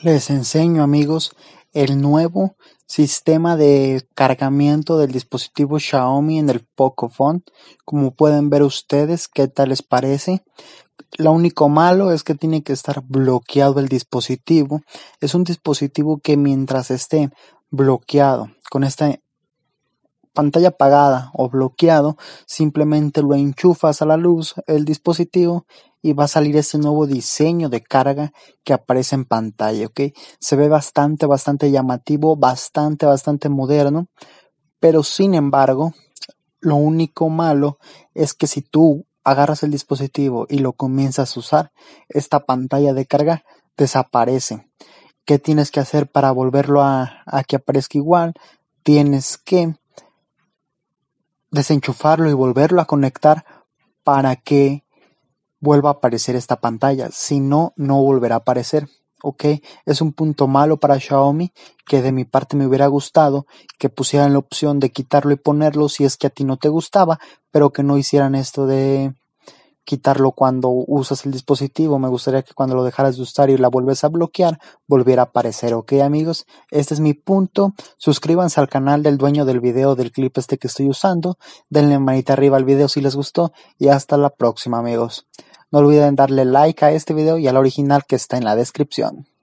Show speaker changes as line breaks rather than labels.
Les enseño amigos el nuevo sistema de cargamiento del dispositivo Xiaomi en el Pocophone. Como pueden ver ustedes, ¿qué tal les parece? Lo único malo es que tiene que estar bloqueado el dispositivo. Es un dispositivo que mientras esté bloqueado con esta pantalla apagada o bloqueado, simplemente lo enchufas a la luz el dispositivo y va a salir este nuevo diseño de carga que aparece en pantalla, ¿ok? Se ve bastante, bastante llamativo, bastante, bastante moderno, pero sin embargo, lo único malo es que si tú agarras el dispositivo y lo comienzas a usar, esta pantalla de carga desaparece. ¿Qué tienes que hacer para volverlo a que aparezca igual? Tienes que desenchufarlo y volverlo a conectar para que vuelva a aparecer esta pantalla. Si no, no volverá a aparecer. Ok, es un punto malo para Xiaomi que de mi parte me hubiera gustado que pusieran la opción de quitarlo y ponerlo si es que a ti no te gustaba, pero que no hicieran esto de quitarlo cuando usas el dispositivo. Me gustaría que cuando lo dejaras de usar y la vuelves a bloquear, volviera a aparecer. Ok, amigos, este es mi punto. Suscríbanse al canal del dueño del video del clip este que estoy usando. Denle manita arriba al video si les gustó. Y hasta la próxima, amigos. No olviden darle like a este video y al original que está en la descripción.